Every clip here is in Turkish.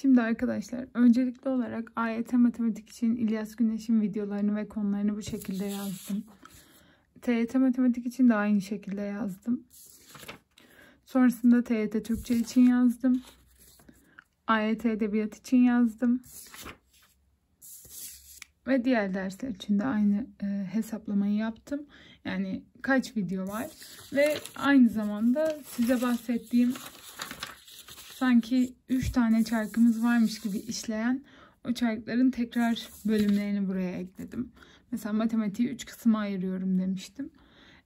Şimdi arkadaşlar öncelikli olarak AYT matematik için İlyas Güneş'in videolarını ve konularını bu şekilde yazdım. TYT matematik için de aynı şekilde yazdım. Sonrasında TYT Türkçe için yazdım. AYT Edebiyat için yazdım. Ve diğer dersler için de aynı e, hesaplamayı yaptım. Yani kaç video var. Ve aynı zamanda size bahsettiğim sanki 3 tane çarkımız varmış gibi işleyen o çarkların tekrar bölümlerini buraya ekledim. Mesela matematiği 3 kısma ayırıyorum demiştim.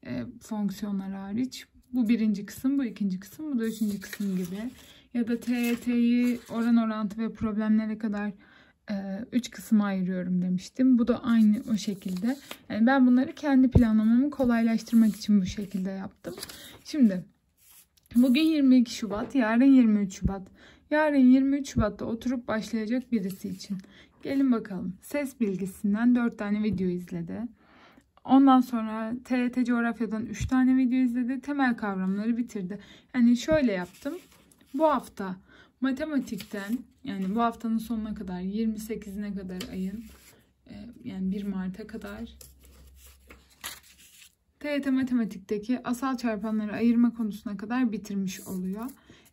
E, fonksiyonlar hariç. Bu birinci kısım, bu ikinci kısım, bu da üçüncü kısım gibi. Ya da TYT'yi e oran orantı ve problemlere kadar 3 e, kısma ayırıyorum demiştim. Bu da aynı o şekilde. Yani ben bunları kendi planlamamı kolaylaştırmak için bu şekilde yaptım. Şimdi Bugün 22 Şubat, yarın 23 Şubat. Yarın 23 Şubat'ta oturup başlayacak birisi için. Gelin bakalım. Ses bilgisinden 4 tane video izledi. Ondan sonra TRT coğrafyadan 3 tane video izledi. Temel kavramları bitirdi. Yani şöyle yaptım. Bu hafta matematikten yani bu haftanın sonuna kadar 28'ine kadar ayın e, yani 1 Mart'a kadar TYT e Matematik'teki asal çarpanları ayırma konusuna kadar bitirmiş oluyor.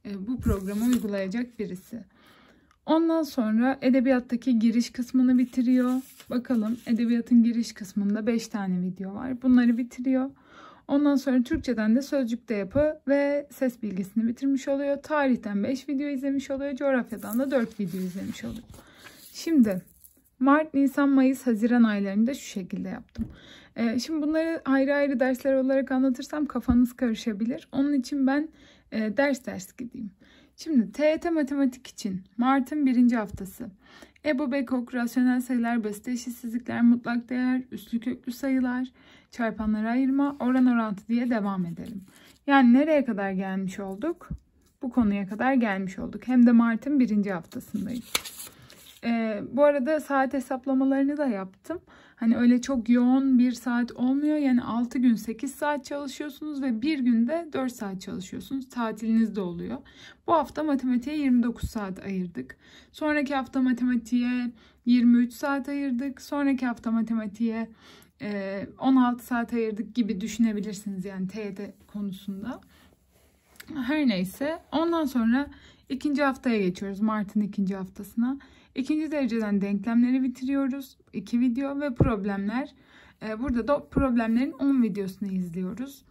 E, bu programı uygulayacak birisi. Ondan sonra edebiyattaki giriş kısmını bitiriyor. Bakalım edebiyatın giriş kısmında 5 tane video var. Bunları bitiriyor. Ondan sonra Türkçeden de sözcükte yapı ve ses bilgisini bitirmiş oluyor. Tarihten 5 video izlemiş oluyor. Coğrafyadan da 4 video izlemiş oluyor. Şimdi Mart, Nisan, Mayıs, Haziran aylarında şu şekilde yaptım. Ee, şimdi bunları ayrı ayrı dersler olarak anlatırsam kafanız karışabilir. Onun için ben e, ders ders gideyim. Şimdi TET matematik için Mart'ın birinci haftası. Ebu Bekok, rasyonel sayılar, basit eşitsizlikler, mutlak değer, üstlü köklü sayılar, Çarpanları ayırma, oran orantı diye devam edelim. Yani nereye kadar gelmiş olduk? Bu konuya kadar gelmiş olduk. Hem de Mart'ın birinci haftasındayız. Ee, bu arada saat hesaplamalarını da yaptım. Hani öyle çok yoğun bir saat olmuyor. Yani 6 gün 8 saat çalışıyorsunuz ve bir günde 4 saat çalışıyorsunuz. Tatiliniz de oluyor. Bu hafta matematiğe 29 saat ayırdık. Sonraki hafta matematiğe 23 saat ayırdık. Sonraki hafta matematiğe 16 e, saat ayırdık gibi düşünebilirsiniz yani TYT e e konusunda. Her neyse ondan sonra ikinci haftaya geçiyoruz Mart'ın ikinci haftasına. İkinci dereceden denklemleri bitiriyoruz. 2 video ve problemler. Ee, burada da problemlerin 10 videosunu izliyoruz.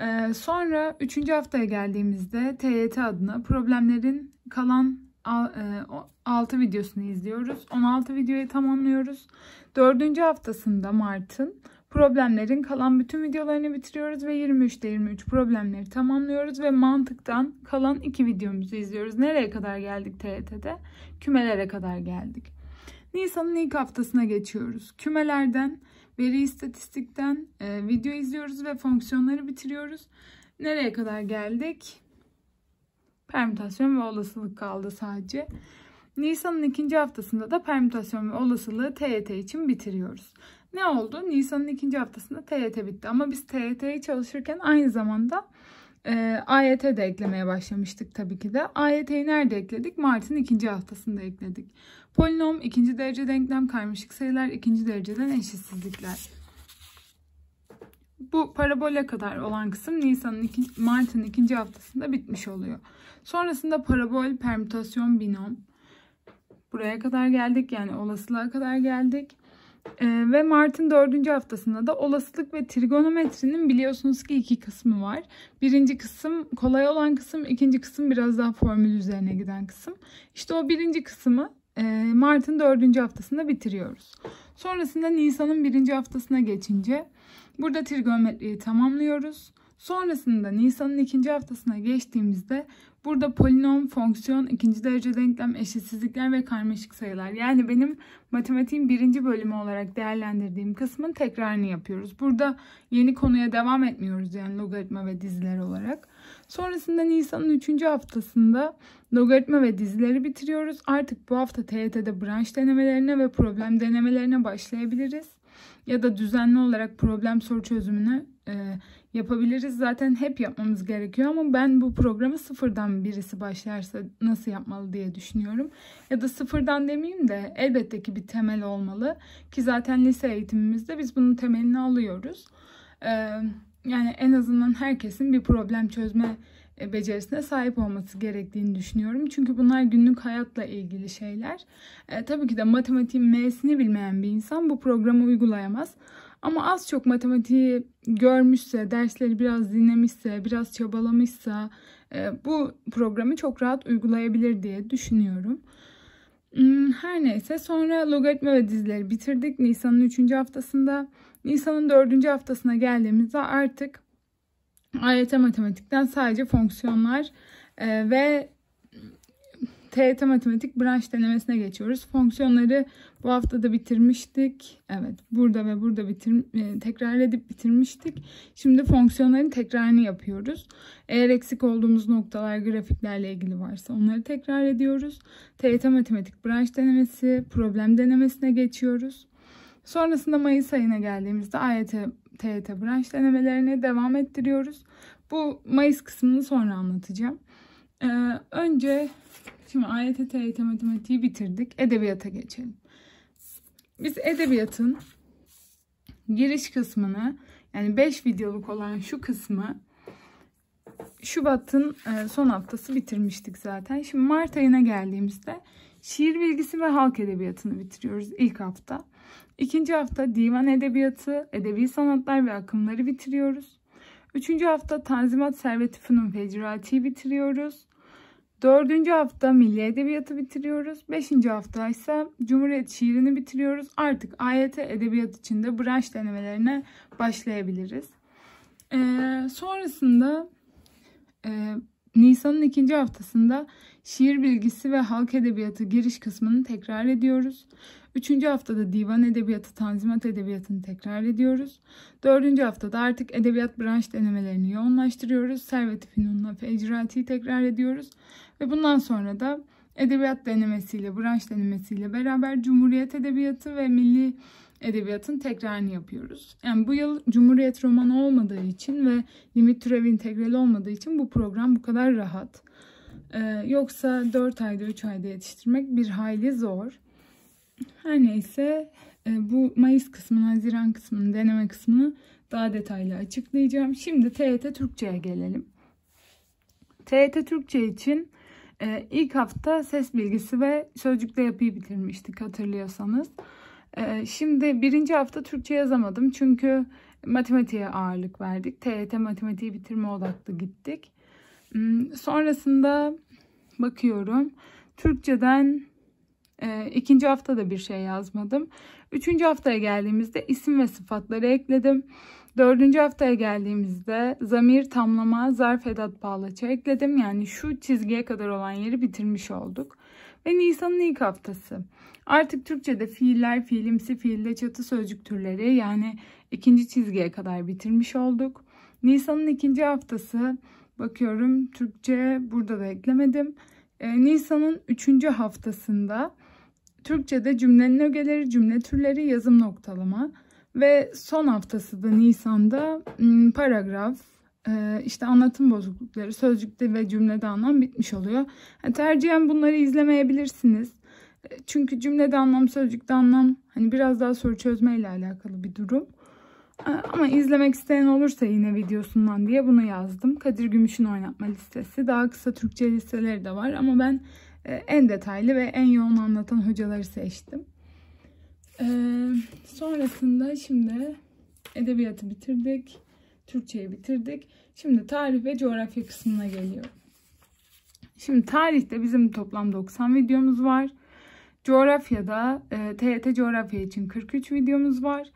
Ee, sonra 3. haftaya geldiğimizde TYT adına problemlerin kalan 6 e, videosunu izliyoruz. 16 videoyu tamamlıyoruz. 4. haftasında Mart'ın problemlerin kalan bütün videolarını bitiriyoruz ve 23'te 23 problemleri tamamlıyoruz ve mantıktan kalan iki videomuzu izliyoruz. Nereye kadar geldik TET'de Kümelere kadar geldik. Nisan'ın ilk haftasına geçiyoruz. Kümelerden, veri istatistikten e, video izliyoruz ve fonksiyonları bitiriyoruz. Nereye kadar geldik? Permütasyon ve olasılık kaldı sadece. Nisan'ın ikinci haftasında da permütasyon ve olasılığı TET için bitiriyoruz. Ne oldu? Nisan'ın ikinci haftasında TYT bitti. Ama biz TYT'yi çalışırken aynı zamanda e, AYT de eklemeye başlamıştık tabii ki de. AYT'yi nerede ekledik? Mart'ın ikinci haftasında ekledik. Polinom, ikinci derece denklem, karmaşık sayılar, ikinci dereceden eşitsizlikler. Bu parabola kadar olan kısım Nisan'ın iki, Mart'ın ikinci haftasında bitmiş oluyor. Sonrasında parabol, permütasyon, binom. Buraya kadar geldik yani olasılığa kadar geldik. Ee, ve Mart'ın dördüncü haftasında da olasılık ve trigonometrinin biliyorsunuz ki iki kısmı var. Birinci kısım kolay olan kısım, ikinci kısım biraz daha formül üzerine giden kısım. İşte o birinci kısmı e, Mart'ın dördüncü haftasında bitiriyoruz. Sonrasında Nisan'ın birinci haftasına geçince burada trigonometriyi tamamlıyoruz. Sonrasında Nisan'ın ikinci haftasına geçtiğimizde burada polinom, fonksiyon, ikinci derece denklem, eşitsizlikler ve karmaşık sayılar. Yani benim matematiğin birinci bölümü olarak değerlendirdiğim kısmın tekrarını yapıyoruz. Burada yeni konuya devam etmiyoruz yani logaritma ve diziler olarak. Sonrasında Nisan'ın üçüncü haftasında logaritma ve dizileri bitiriyoruz. Artık bu hafta TYT'de branş denemelerine ve problem denemelerine başlayabiliriz. Ya da düzenli olarak problem soru çözümünü e, yapabiliriz. Zaten hep yapmamız gerekiyor ama ben bu programı sıfırdan birisi başlarsa nasıl yapmalı diye düşünüyorum. Ya da sıfırdan demeyeyim de elbette ki bir temel olmalı. Ki zaten lise eğitimimizde biz bunun temelini alıyoruz. Ee, yani en azından herkesin bir problem çözme e, becerisine sahip olması gerektiğini düşünüyorum. Çünkü bunlar günlük hayatla ilgili şeyler. E, tabii ki de matematiğin M'sini bilmeyen bir insan bu programı uygulayamaz. Ama az çok matematiği görmüşse, dersleri biraz dinlemişse, biraz çabalamışsa e, bu programı çok rahat uygulayabilir diye düşünüyorum. Hmm, her neyse sonra logaritma ve dizileri bitirdik Nisan'ın 3. haftasında. Nisan'ın 4. haftasına geldiğimizde artık AYT matematikten sadece fonksiyonlar e, ve TYT Matematik branş denemesine geçiyoruz. Fonksiyonları bu hafta da bitirmiştik. Evet burada ve burada bitir, e, tekrar edip bitirmiştik. Şimdi fonksiyonların tekrarını yapıyoruz. Eğer eksik olduğumuz noktalar grafiklerle ilgili varsa onları tekrar ediyoruz. TYT Matematik branş denemesi, problem denemesine geçiyoruz. Sonrasında Mayıs ayına geldiğimizde AYT TYT branş denemelerine devam ettiriyoruz. Bu Mayıs kısmını sonra anlatacağım. Ee, önce Şimdi AYT, TYT matematiği bitirdik. Edebiyata geçelim. Biz edebiyatın giriş kısmını yani 5 videoluk olan şu kısmı Şubat'ın e, son haftası bitirmiştik zaten. Şimdi Mart ayına geldiğimizde şiir bilgisi ve halk edebiyatını bitiriyoruz ilk hafta. İkinci hafta divan edebiyatı, edebi sanatlar ve akımları bitiriyoruz. Üçüncü hafta Tanzimat Serveti Fünun Fecrati'yi bitiriyoruz. Dördüncü hafta Milli Edebiyatı bitiriyoruz. Beşinci hafta ise Cumhuriyet şiirini bitiriyoruz. Artık AYT Edebiyat içinde branş denemelerine başlayabiliriz. Ee, sonrasında e, Nisan'ın ikinci haftasında şiir bilgisi ve halk edebiyatı giriş kısmını tekrar ediyoruz. Üçüncü haftada divan edebiyatı, tanzimat edebiyatını tekrar ediyoruz. Dördüncü haftada artık edebiyat branş denemelerini yoğunlaştırıyoruz. Servet-i finunla Fecrati'yi tekrar ediyoruz. Ve bundan sonra da edebiyat denemesiyle, branş denemesiyle beraber Cumhuriyet Edebiyatı ve Milli edebiyatın tekrarını yapıyoruz. Yani bu yıl Cumhuriyet romanı olmadığı için ve limit türevi integrali olmadığı için bu program bu kadar rahat. Ee, yoksa 4 ayda 3 ayda yetiştirmek bir hayli zor. Her neyse e, bu Mayıs kısmını, Haziran kısmını, deneme kısmını daha detaylı açıklayacağım. Şimdi TYT Türkçe'ye gelelim. TYT Türkçe için e, ilk hafta ses bilgisi ve sözcükle yapıyı bitirmiştik hatırlıyorsanız. Ee, şimdi birinci hafta Türkçe yazamadım çünkü matematiğe ağırlık verdik. TET e matematiği bitirme odaklı gittik. Hmm, sonrasında bakıyorum Türkçeden e, ikinci haftada bir şey yazmadım. Üçüncü haftaya geldiğimizde isim ve sıfatları ekledim. Dördüncü haftaya geldiğimizde zamir, tamlama, zarf, edat, bağlaça ekledim. Yani şu çizgiye kadar olan yeri bitirmiş olduk ve Nisan'ın ilk haftası. Artık Türkçe'de fiiller, fiilimsi, fiilde çatı sözcük türleri yani ikinci çizgiye kadar bitirmiş olduk. Nisan'ın ikinci haftası bakıyorum Türkçe burada da eklemedim. Ee, Nisan'ın üçüncü haftasında Türkçe'de cümlenin ögeleri, cümle türleri, yazım noktalama ve son haftası da Nisan'da hmm, paragraf, ee, işte anlatım bozuklukları sözcükte ve cümlede anlam bitmiş oluyor. Yani tercihen bunları izlemeyebilirsiniz. Ee, çünkü cümlede anlam, sözcükte anlam hani biraz daha soru çözme ile alakalı bir durum. Ee, ama izlemek isteyen olursa yine videosundan diye bunu yazdım. Kadir Gümüş'ün oynatma listesi. Daha kısa Türkçe listeleri de var ama ben e, en detaylı ve en yoğun anlatan hocaları seçtim. sonrasında şimdi edebiyatı bitirdik. Türkçeyi bitirdik. Şimdi tarih ve coğrafya kısmına geliyorum. Şimdi tarihte bizim toplam 90 videomuz var. Coğrafyada e, TYT coğrafya için 43 videomuz var.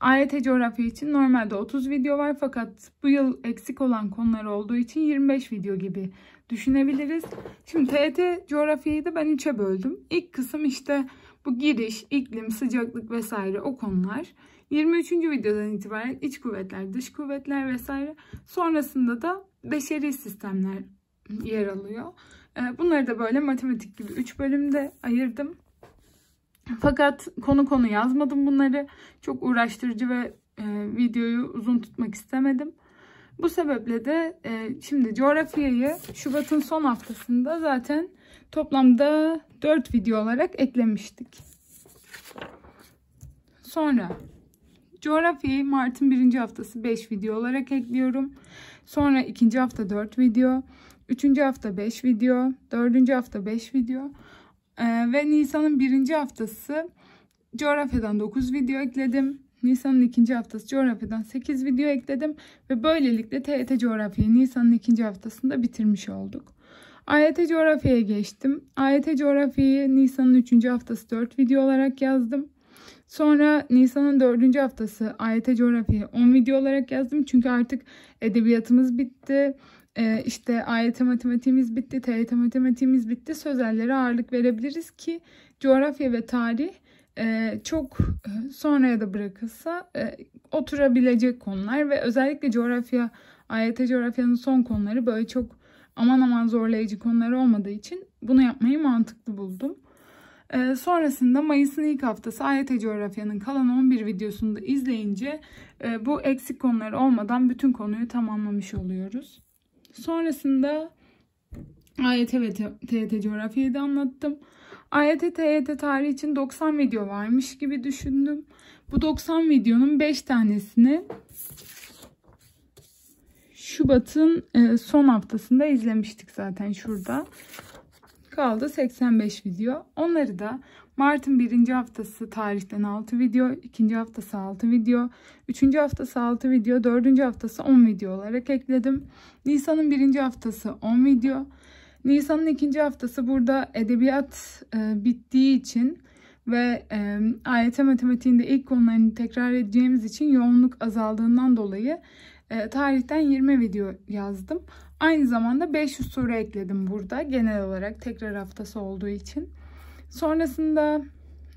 AYT coğrafya için normalde 30 video var fakat bu yıl eksik olan konular olduğu için 25 video gibi düşünebiliriz. Şimdi TYT coğrafyayı da ben üçe böldüm. İlk kısım işte bu giriş, iklim, sıcaklık vesaire o konular. 23. videodan itibaren iç kuvvetler, dış kuvvetler vesaire. Sonrasında da beşeri sistemler yer alıyor. Ee, bunları da böyle matematik gibi 3 bölümde ayırdım. Fakat konu konu yazmadım bunları. Çok uğraştırıcı ve e, videoyu uzun tutmak istemedim. Bu sebeple de e, şimdi coğrafyayı Şubat'ın son haftasında zaten toplamda 4 video olarak eklemiştik. Sonra Coğrafyayı Mart'ın birinci haftası 5 video olarak ekliyorum. Sonra ikinci hafta 4 video. Üçüncü hafta 5 video. Dördüncü hafta 5 video. Ee, ve Nisan'ın birinci haftası coğrafyadan 9 video ekledim. Nisan'ın ikinci haftası coğrafyadan 8 video ekledim. Ve böylelikle TYT e coğrafyayı Nisan'ın ikinci haftasında bitirmiş olduk. AYT coğrafyaya geçtim. AYT coğrafyayı Nisan'ın 3. haftası 4 video olarak yazdım. Sonra Nisan'ın dördüncü haftası AYT coğrafyayı 10 video olarak yazdım. Çünkü artık edebiyatımız bitti. Ee, işte AYT matematiğimiz bitti, TYT matematiğimiz bitti. Sözellere ağırlık verebiliriz ki coğrafya ve tarih e, çok e, sonraya da bırakılsa e, oturabilecek konular ve özellikle coğrafya, AYT coğrafyanın son konuları böyle çok aman aman zorlayıcı konular olmadığı için bunu yapmayı mantıklı buldum. Ee, sonrasında Mayıs'ın ilk haftası AYT coğrafyanın kalan 11 videosunu da izleyince e, bu eksik konular olmadan bütün konuyu tamamlamış oluyoruz. Sonrasında AYT ve TYT coğrafyayı da anlattım. AYT TYT tarihi için 90 video varmış gibi düşündüm. Bu 90 videonun 5 tanesini Şubat'ın e, son haftasında izlemiştik zaten şurada. Kaldı 85 video. Onları da Mart'ın birinci haftası tarihten 6 video, ikinci haftası 6 video, üçüncü haftası 6 video, dördüncü haftası 10 video olarak ekledim. Nisan'ın birinci haftası 10 video. Nisan'ın ikinci haftası burada edebiyat e, bittiği için ve e, AYT matematiğinde ilk konularını tekrar edeceğimiz için yoğunluk azaldığından dolayı e, tarihten 20 video yazdım. Aynı zamanda 500 soru ekledim burada genel olarak tekrar haftası olduğu için. Sonrasında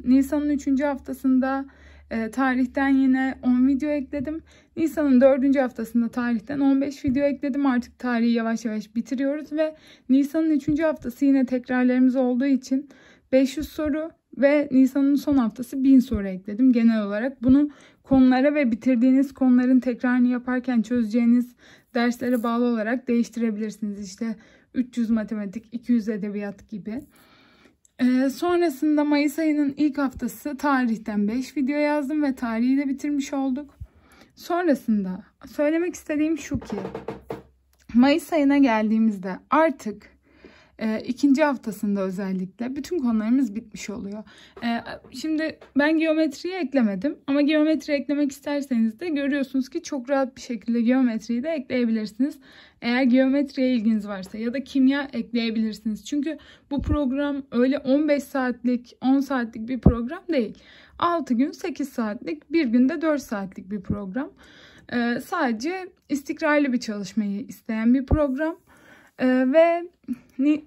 Nisan'ın 3. haftasında e, tarihten yine 10 video ekledim. Nisan'ın 4. haftasında tarihten 15 video ekledim. Artık tarihi yavaş yavaş bitiriyoruz ve Nisan'ın 3. haftası yine tekrarlarımız olduğu için 500 soru ve Nisan'ın son haftası bin soru ekledim genel olarak. Bunu konulara ve bitirdiğiniz konuların tekrarını yaparken çözeceğiniz derslere bağlı olarak değiştirebilirsiniz. İşte 300 matematik, 200 edebiyat gibi. Ee, sonrasında Mayıs ayının ilk haftası tarihten 5 video yazdım ve tarihi de bitirmiş olduk. Sonrasında söylemek istediğim şu ki Mayıs ayına geldiğimizde artık e, ikinci haftasında özellikle bütün konularımız bitmiş oluyor. E, şimdi ben geometriyi eklemedim ama geometri eklemek isterseniz de görüyorsunuz ki çok rahat bir şekilde geometriyi de ekleyebilirsiniz. Eğer geometriye ilginiz varsa ya da kimya ekleyebilirsiniz. Çünkü bu program öyle 15 saatlik 10 saatlik bir program değil. 6 gün 8 saatlik bir günde 4 saatlik bir program. Ee, sadece istikrarlı bir çalışmayı isteyen bir program ee, ve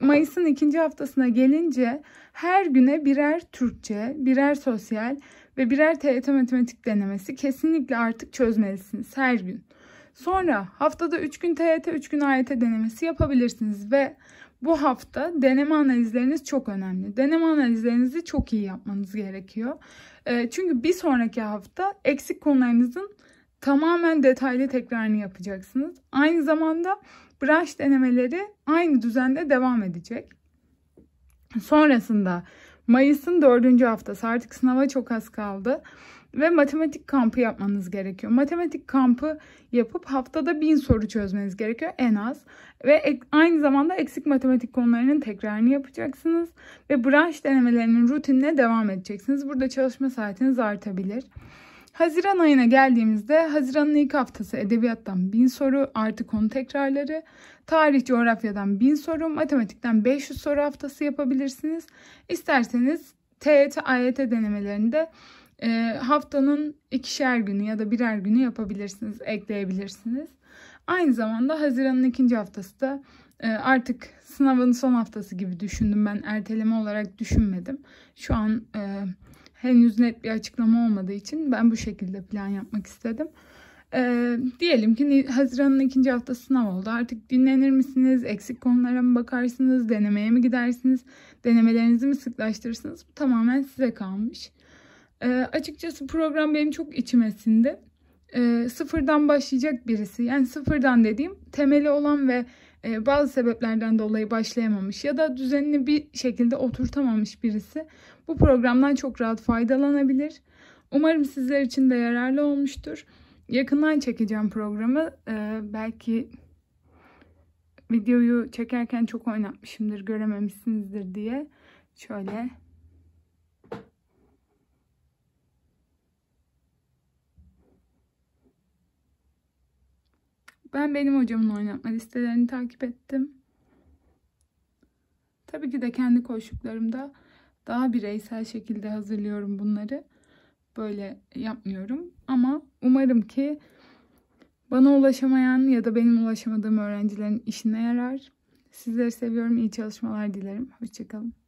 Mayıs'ın ikinci haftasına gelince her güne birer Türkçe, birer sosyal ve birer TYT e matematik denemesi kesinlikle artık çözmelisiniz her gün. Sonra haftada 3 gün TYT 3 e gün AYT e denemesi yapabilirsiniz ve bu hafta deneme analizleriniz çok önemli. Deneme analizlerinizi çok iyi yapmanız gerekiyor. Ee, çünkü bir sonraki hafta eksik konularınızın tamamen detaylı tekrarını yapacaksınız. Aynı zamanda branş denemeleri aynı düzende devam edecek. Sonrasında Mayıs'ın dördüncü haftası artık sınava çok az kaldı ve matematik kampı yapmanız gerekiyor. Matematik kampı yapıp haftada bin soru çözmeniz gerekiyor en az. Ve aynı zamanda eksik matematik konularının tekrarını yapacaksınız. Ve branş denemelerinin rutinine devam edeceksiniz. Burada çalışma saatiniz artabilir. Haziran ayına geldiğimizde Haziran'ın ilk haftası edebiyattan 1000 soru artı konu tekrarları, tarih coğrafyadan 1000 soru, matematikten 500 soru haftası yapabilirsiniz. İsterseniz TET, AYT e denemelerinde e, haftanın ikişer günü ya da birer günü yapabilirsiniz, ekleyebilirsiniz. Aynı zamanda Haziran'ın ikinci haftası da e, artık sınavın son haftası gibi düşündüm ben erteleme olarak düşünmedim. Şu an e, henüz net bir açıklama olmadığı için ben bu şekilde plan yapmak istedim. Ee, diyelim ki Haziran'ın ikinci hafta sınav oldu. Artık dinlenir misiniz? Eksik konulara mı bakarsınız? Denemeye mi gidersiniz? Denemelerinizi mi sıklaştırırsınız? Bu tamamen size kalmış. Ee, açıkçası program benim çok içimesinde. Ee, sıfırdan başlayacak birisi. Yani sıfırdan dediğim temeli olan ve e, bazı sebeplerden dolayı başlayamamış ya da düzenini bir şekilde oturtamamış birisi bu programdan çok rahat faydalanabilir. Umarım sizler için de yararlı olmuştur. Yakından çekeceğim programı. E, belki videoyu çekerken çok oynatmışımdır, görememişsinizdir diye şöyle Ben benim hocamın oynatma listelerini takip ettim. Tabii ki de kendi koştuklarımda daha bireysel şekilde hazırlıyorum bunları. Böyle yapmıyorum ama umarım ki bana ulaşamayan ya da benim ulaşamadığım öğrencilerin işine yarar. Sizleri seviyorum. İyi çalışmalar dilerim. Hoşçakalın.